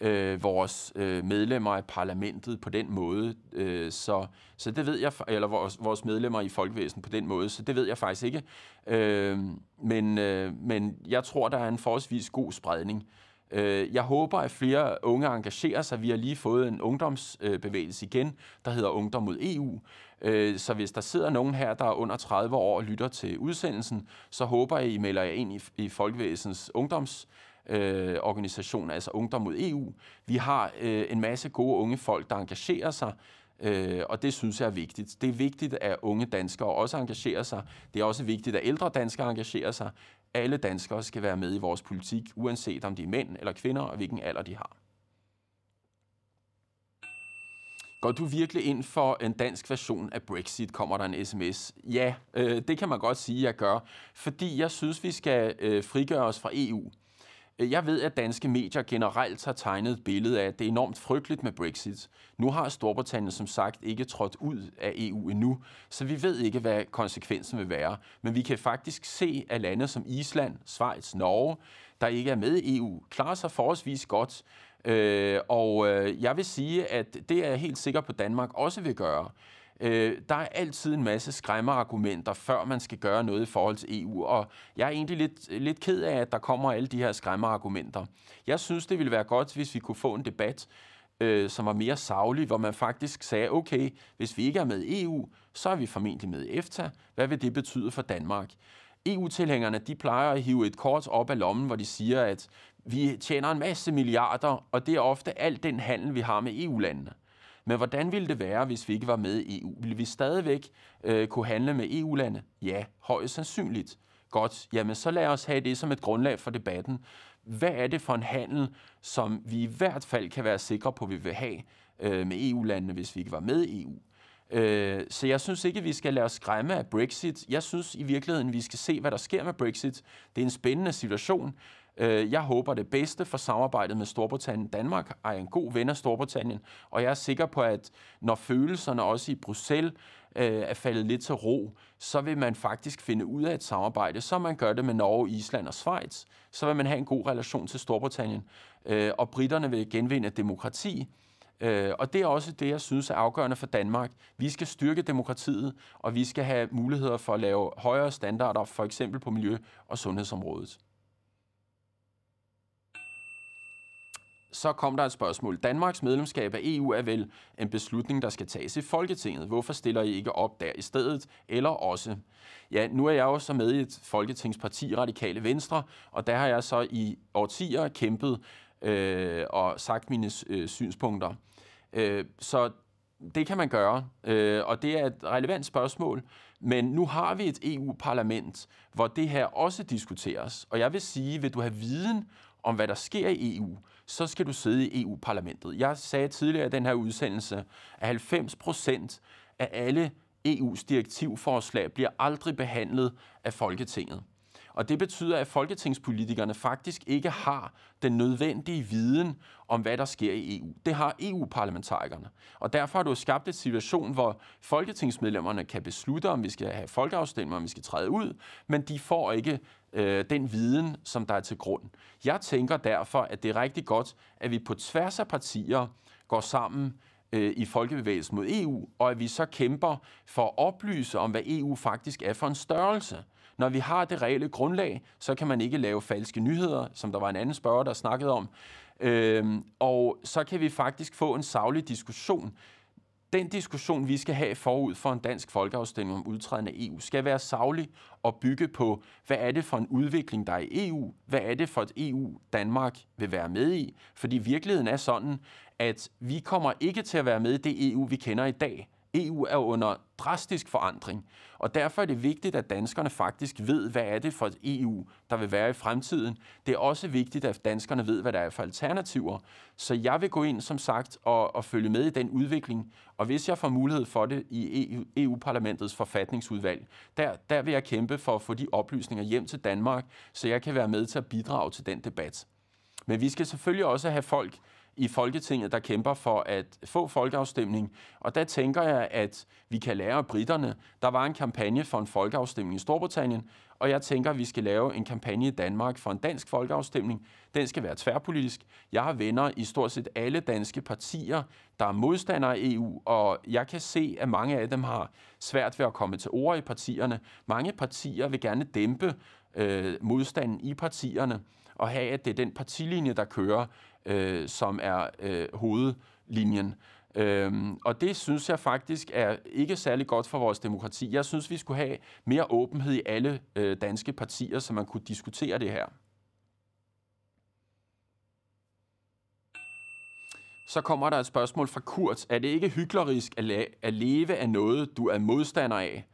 øh, vores øh, medlemmer af parlamentet på den måde, øh, så, så det ved jeg, eller vores, vores medlemmer i folkevæsen på den måde, så det ved jeg faktisk ikke. Øh, men, øh, men jeg tror, der er en forholdsvis god spredning. Øh, jeg håber, at flere unge engagerer sig. Vi har lige fået en ungdomsbevægelse igen, der hedder Ungdom mod EU. Øh, så hvis der sidder nogen her, der er under 30 år og lytter til udsendelsen, så håber jeg, I melder jer ind i, i Folkevæsens ungdoms øh, organisation, altså Ungdom mod EU. Vi har øh, en masse gode unge folk, der engagerer sig, Øh, og det synes jeg er vigtigt. Det er vigtigt, at unge danskere også engagerer sig. Det er også vigtigt, at ældre danskere engagerer sig. Alle danskere skal være med i vores politik, uanset om de er mænd eller kvinder, og hvilken alder de har. Går du virkelig ind for en dansk version af Brexit, kommer der en sms. Ja, øh, det kan man godt sige, jeg gør, fordi jeg synes, vi skal øh, frigøre os fra EU. Jeg ved, at danske medier generelt har tegnet et billede af, at det er enormt frygteligt med Brexit. Nu har Storbritannien som sagt ikke trådt ud af EU endnu, så vi ved ikke, hvad konsekvensen vil være. Men vi kan faktisk se, at lande som Island, Schweiz, Norge, der ikke er med i EU, klarer sig forholdsvis godt. Øh, og øh, jeg vil sige, at det er jeg helt sikker på, Danmark også vil gøre. Øh, der er altid en masse skræmmerargumenter, før man skal gøre noget i forhold til EU, og jeg er egentlig lidt, lidt ked af, at der kommer alle de her skræmmerargumenter. Jeg synes, det ville være godt, hvis vi kunne få en debat, øh, som var mere savlig, hvor man faktisk sagde, okay, hvis vi ikke er med EU, så er vi formentlig med EFTA. Hvad vil det betyde for Danmark? EU-tilhængerne, de plejer at hive et kort op af lommen, hvor de siger, at vi tjener en masse milliarder, og det er ofte alt den handel, vi har med EU-landene. Men hvordan ville det være, hvis vi ikke var med i EU? Ville vi stadigvæk øh, kunne handle med EU-lande? Ja, højst sandsynligt. Godt, jamen så lad os have det som et grundlag for debatten. Hvad er det for en handel, som vi i hvert fald kan være sikre på, at vi vil have øh, med EU-landene, hvis vi ikke var med i EU? Øh, så jeg synes ikke, at vi skal lade os skræmme af Brexit. Jeg synes i virkeligheden, at vi skal se, hvad der sker med Brexit. Det er en spændende situation. Øh, jeg håber det bedste for samarbejdet med Storbritannien. Danmark er en god ven af Storbritannien, og jeg er sikker på, at når følelserne også i Bruxelles øh, er faldet lidt til ro, så vil man faktisk finde ud af et samarbejde, som man gør det med Norge, Island og Schweiz. Så vil man have en god relation til Storbritannien, øh, og britterne vil genvinde demokrati. og det er også det, jeg synes er afgørende for Danmark. Vi skal styrke demokratiet, og vi skal have muligheder for at lave højere standarder, for eksempel på miljø- og sundhedsområdet. så kom der et spørgsmål. Danmarks medlemskab af EU er vel en beslutning, der skal tages i Folketinget. Hvorfor stiller I ikke op der i stedet? Eller også, ja, nu er jeg jo så med i et folketingsparti, Radikale Venstre, og der har jeg så i årtier kæmpet øh, og sagt mine øh, synspunkter. Øh, så det kan man gøre, øh, og det er et relevant spørgsmål. Men nu har vi et EU-parlament, hvor det her også diskuteres. Og jeg vil sige, vil du have viden om, hvad der sker i EU, så skal du sidde i EU-parlamentet. Jeg sagde tidligere i den her udsendelse, at 90 procent af alle EU's direktivforslag bliver aldrig behandlet af Folketinget. Og det betyder, at folketingspolitikerne faktisk ikke har den nødvendige viden om, hvad der sker i EU. Det har EU-parlamentarikerne. Og derfor har du skabt en situation, hvor folketingsmedlemmerne kan beslutte, om vi skal have folkeafstemninger, om vi skal træde ud, men de får ikke øh, den viden, som der er til grund. Jeg tænker derfor, at det er rigtig godt, at vi på tværs af partier går sammen øh, i Folkebevægelsen mod EU, og at vi så kæmper for at oplyse om, hvad EU faktisk er for en størrelse. Når vi har det reelle grundlag, så kan man ikke lave falske nyheder, som der var en anden spørger, der snakkede om. Øh, og så kan vi faktisk få en savlig diskussion den diskussion, vi skal have forud for en dansk folkeafstemning om udtræden af EU, skal være savlig og bygge på, hvad er det for en udvikling, der er i EU? Hvad er det for et EU, Danmark vil være med i? Fordi virkeligheden er sådan, at vi kommer ikke til at være med i det EU, vi kender i dag. EU er under drastisk forandring, og derfor er det vigtigt, at danskerne faktisk ved, hvad er det for et EU, der vil være i fremtiden. Det er også vigtigt, at danskerne ved, hvad der er for alternativer. Så jeg vil gå ind, som sagt, og, og følge med i den udvikling, og hvis jeg får mulighed for det i EU-parlamentets e forfatningsudvalg, der, der vil jeg kæmpe for at få de oplysninger hjem til Danmark, så jeg kan være med til at bidrage til den debat. Men vi skal selvfølgelig også have folk, i Folketinget, der kæmper for at få folkeafstemning. Og der tænker jeg, at vi kan lære af britterne. Der var en kampagne for en folkeafstemning i Storbritannien, og jeg tænker, at vi skal lave en kampagne i Danmark for en dansk folkeafstemning. Den skal være tværpolitisk. Jeg har venner i stort set alle danske partier, der er modstandere af EU, og jeg kan se, at mange af dem har svært ved at komme til ord i partierne. Mange partier vil gerne dæmpe øh, modstanden i partierne og have, at det er den partilinje, der kører øh, som er øh, hovedlinjen. Øhm, og det synes jeg faktisk er ikke særlig godt for vores demokrati. Jeg synes, vi skulle have mere åbenhed i alle øh, danske partier, så man kunne diskutere det her. Så kommer der et spørgsmål fra Kurt. Er det ikke hyklerisk at, la- at leve af noget, du er modstander af?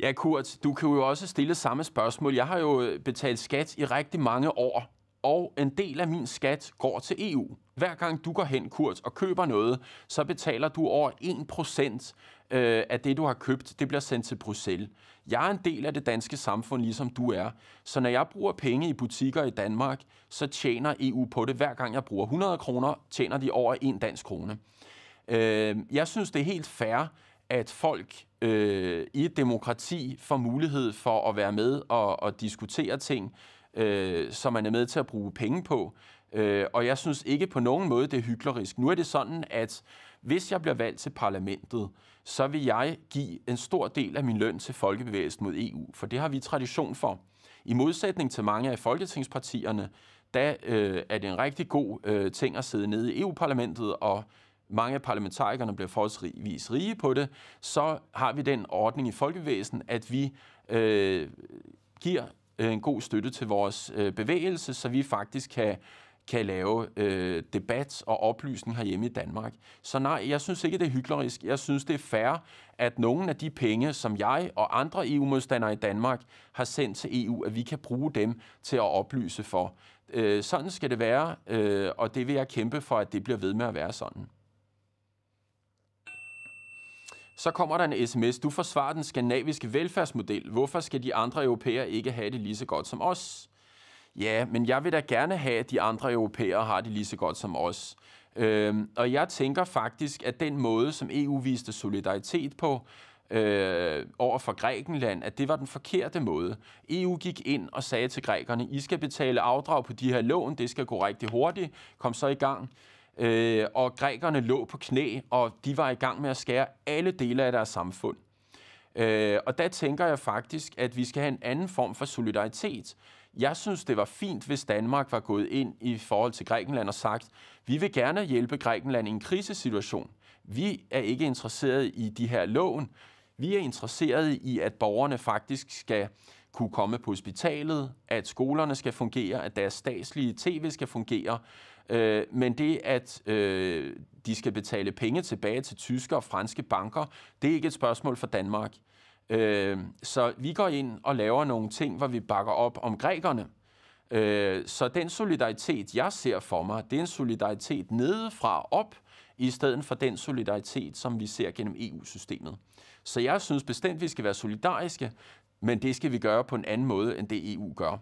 Ja, Kurt, du kan jo også stille samme spørgsmål. Jeg har jo betalt skat i rigtig mange år, og en del af min skat går til EU. Hver gang du går hen, Kurt, og køber noget, så betaler du over 1% øh, af det, du har købt. Det bliver sendt til Bruxelles. Jeg er en del af det danske samfund, ligesom du er. Så når jeg bruger penge i butikker i Danmark, så tjener EU på det. Hver gang jeg bruger 100 kroner, tjener de over 1 dansk krone. Øh, jeg synes, det er helt fair, at folk øh, i et demokrati får mulighed for at være med og, og diskutere ting øh, som man er med til at bruge penge på. Øh, og jeg synes ikke på nogen måde, det er hyklerisk. Nu er det sådan, at hvis jeg bliver valgt til parlamentet, så vil jeg give en stor del af min løn til Folkebevægelsen mod EU, for det har vi tradition for. I modsætning til mange af folketingspartierne, der øh, er det en rigtig god øh, ting at sidde nede i EU-parlamentet, og mange af parlamentarikerne bliver forholdsvis rige på det, så har vi den ordning i folkevæsen, at vi øh, giver øh, en god støtte til vores øh, bevægelse, så vi faktisk kan kan lave øh, debat og oplysning herhjemme i Danmark. Så nej, jeg synes ikke, det er hyklerisk. Jeg synes, det er fair, at nogle af de penge, som jeg og andre EU-modstandere i Danmark har sendt til EU, at vi kan bruge dem til at oplyse for. Øh, sådan skal det være, øh, og det vil jeg kæmpe for, at det bliver ved med at være sådan. Så kommer der en sms. Du forsvarer den skandinaviske velfærdsmodel. Hvorfor skal de andre europæere ikke have det lige så godt som os? Ja, men jeg vil da gerne have, at de andre europæere har det lige så godt som os. Øhm, og jeg tænker faktisk, at den måde, som EU viste solidaritet på, øh, over for Grækenland, at det var den forkerte måde. EU gik ind og sagde til grækerne, I skal betale afdrag på de her lån, det skal gå rigtig hurtigt, kom så i gang øh, og grækerne lå på knæ, og de var i gang med at skære alle dele af deres samfund. Øh, og der tænker jeg faktisk, at vi skal have en anden form for solidaritet. Jeg synes, det var fint, hvis Danmark var gået ind i forhold til Grækenland og sagt, vi vil gerne hjælpe Grækenland i en krisesituation. Vi er ikke interesseret i de her lån. Vi er interesseret i, at borgerne faktisk skal kunne komme på hospitalet, at skolerne skal fungere, at deres statslige tv skal fungere, øh, men det, at øh, de skal betale penge tilbage til tyske og franske banker, det er ikke et spørgsmål for Danmark. Øh, så vi går ind og laver nogle ting, hvor vi bakker op om grækerne. Øh, så den solidaritet, jeg ser for mig, det er en solidaritet fra op, i stedet for den solidaritet, som vi ser gennem EU-systemet. Så jeg synes bestemt, vi skal være solidariske men det skal vi gøre på en anden måde, end det EU gør.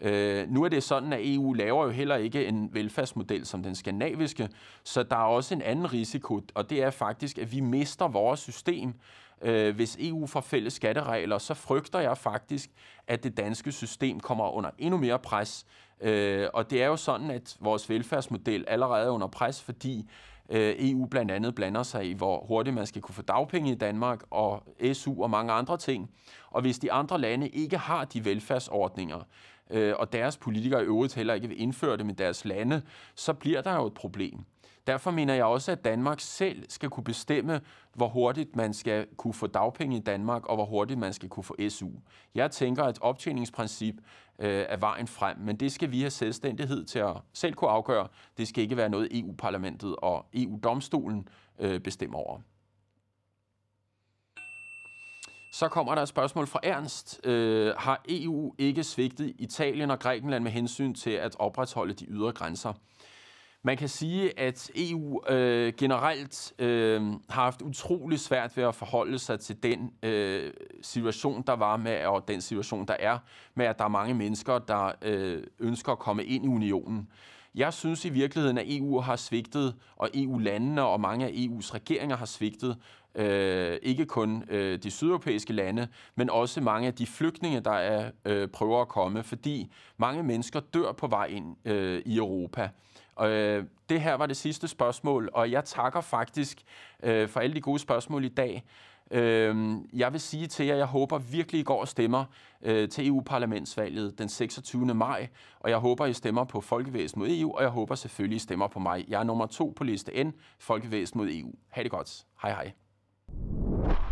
Øh, nu er det sådan, at EU laver jo heller ikke en velfærdsmodel som den skandinaviske, så der er også en anden risiko, og det er faktisk, at vi mister vores system. Øh, hvis EU får fælles skatteregler, så frygter jeg faktisk, at det danske system kommer under endnu mere pres. Øh, og det er jo sådan, at vores velfærdsmodel allerede er under pres, fordi Øh, EU blandt andet blander sig i, hvor hurtigt man skal kunne få dagpenge i Danmark og SU og mange andre ting. Og hvis de andre lande ikke har de velfærdsordninger, øh, og deres politikere i øvrigt heller ikke vil indføre dem i deres lande, så bliver der jo et problem. Derfor mener jeg også, at Danmark selv skal kunne bestemme, hvor hurtigt man skal kunne få dagpenge i Danmark, og hvor hurtigt man skal kunne få SU. Jeg tænker, at optjeningsprincip øh, er vejen frem, men det skal vi have selvstændighed til at selv kunne afgøre. Det skal ikke være noget, EU-parlamentet og EU-domstolen øh, bestemmer over. Så kommer der et spørgsmål fra Ernst. Øh, har EU ikke svigtet Italien og Grækenland med hensyn til at opretholde de ydre grænser? Man kan sige, at EU øh, generelt øh, har haft utrolig svært ved at forholde sig til den øh, situation, der var med, og den situation, der er med, at der er mange mennesker, der øh, ønsker at komme ind i unionen. Jeg synes i virkeligheden, at EU har svigtet, og EU-landene og mange af EU's regeringer har svigtet, øh, ikke kun øh, de sydeuropæiske lande, men også mange af de flygtninge, der er, øh, prøver at komme, fordi mange mennesker dør på vej ind øh, i Europa. Og, øh, det her var det sidste spørgsmål, og jeg takker faktisk øh, for alle de gode spørgsmål i dag. Øh, jeg vil sige til jer, jeg håber virkelig I går og stemmer øh, til EU-parlamentsvalget den 26. maj, og jeg håber, I stemmer på Folkevæsen mod EU, og jeg håber selvfølgelig, I stemmer på mig. Jeg er nummer to på liste N, Folkevæsen mod EU. Ha' det godt. Hej hej.